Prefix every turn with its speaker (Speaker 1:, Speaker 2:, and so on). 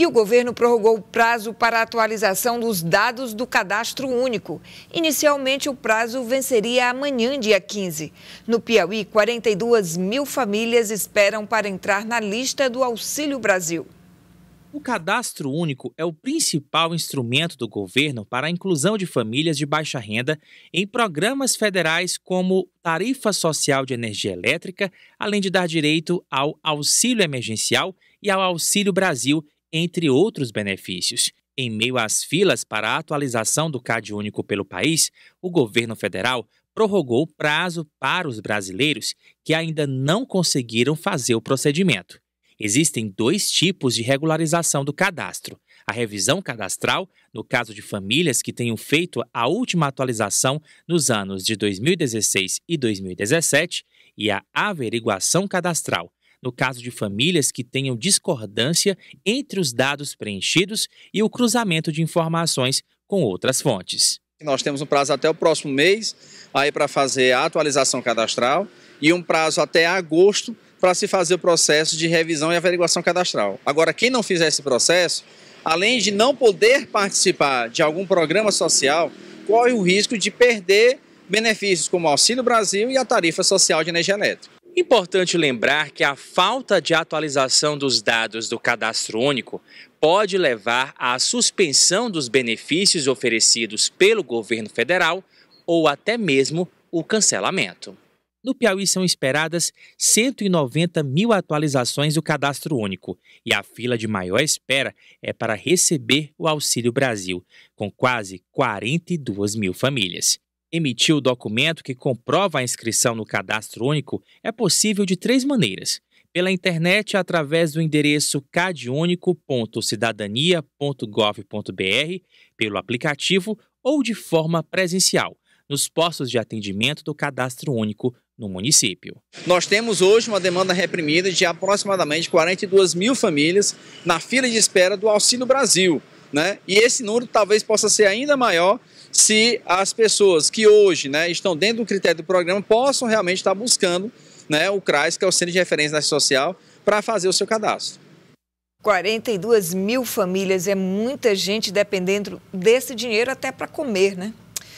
Speaker 1: E o governo prorrogou o prazo para a atualização dos dados do cadastro único. Inicialmente, o prazo venceria amanhã, dia 15. No Piauí, 42 mil famílias esperam para entrar na lista do Auxílio Brasil.
Speaker 2: O cadastro único é o principal instrumento do governo para a inclusão de famílias de baixa renda em programas federais como tarifa social de energia elétrica, além de dar direito ao auxílio emergencial e ao Auxílio Brasil entre outros benefícios. Em meio às filas para a atualização do CAD único pelo país, o governo federal prorrogou o prazo para os brasileiros que ainda não conseguiram fazer o procedimento. Existem dois tipos de regularização do cadastro: a revisão cadastral, no caso de famílias que tenham feito a última atualização nos anos de 2016 e 2017, e a averiguação cadastral, no caso de famílias que tenham discordância entre os dados preenchidos e o cruzamento de informações com outras fontes.
Speaker 3: Nós temos um prazo até o próximo mês aí para fazer a atualização cadastral e um prazo até agosto para se fazer o processo de revisão e averiguação cadastral. Agora, quem não fizer esse processo, além de não poder participar de algum programa social, corre o risco de perder benefícios como o Auxílio Brasil e a tarifa social de energia elétrica.
Speaker 2: Importante lembrar que a falta de atualização dos dados do cadastro único pode levar à suspensão dos benefícios oferecidos pelo governo federal ou até mesmo o cancelamento. No Piauí são esperadas 190 mil atualizações do cadastro único e a fila de maior espera é para receber o Auxílio Brasil, com quase 42 mil famílias. Emitir o documento que comprova a inscrição no cadastro único é possível de três maneiras: pela internet através do endereço cadunico.cidadania.gov.br, pelo aplicativo ou de forma presencial, nos postos de atendimento do Cadastro Único no município.
Speaker 3: Nós temos hoje uma demanda reprimida de aproximadamente 42 mil famílias na fila de espera do Auxílio Brasil né? E esse número talvez possa ser ainda maior se as pessoas que hoje né, estão dentro do critério do programa possam realmente estar buscando né, o CRAS, que é o Centro de Referência na Social, para fazer o seu cadastro.
Speaker 1: 42 mil famílias é muita gente dependendo desse dinheiro até para comer, né?